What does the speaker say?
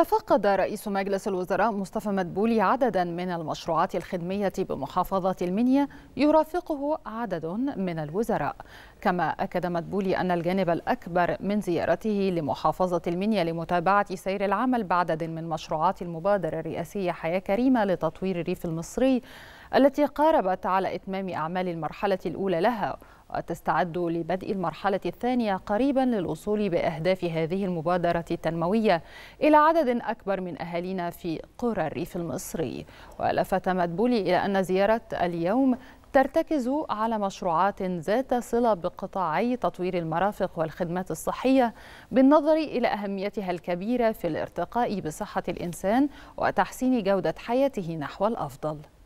تفقد رئيس مجلس الوزراء مصطفى مدبولي عددا من المشروعات الخدمية بمحافظة المنيا يرافقه عدد من الوزراء كما أكد مدبولي أن الجانب الأكبر من زيارته لمحافظة المنيا لمتابعة سير العمل بعدد من مشروعات المبادرة الرئاسية حياة كريمة لتطوير الريف المصري التي قاربت على إتمام أعمال المرحلة الأولى لها وتستعد لبدء المرحلة الثانية قريبا للوصول بأهداف هذه المبادرة التنموية إلى عدد أكبر من أهالينا في قرى الريف المصري ولفت مدبولي إلى أن زيارة اليوم ترتكز على مشروعات ذات صلة بقطاعي تطوير المرافق والخدمات الصحية بالنظر إلى أهميتها الكبيرة في الارتقاء بصحة الإنسان وتحسين جودة حياته نحو الأفضل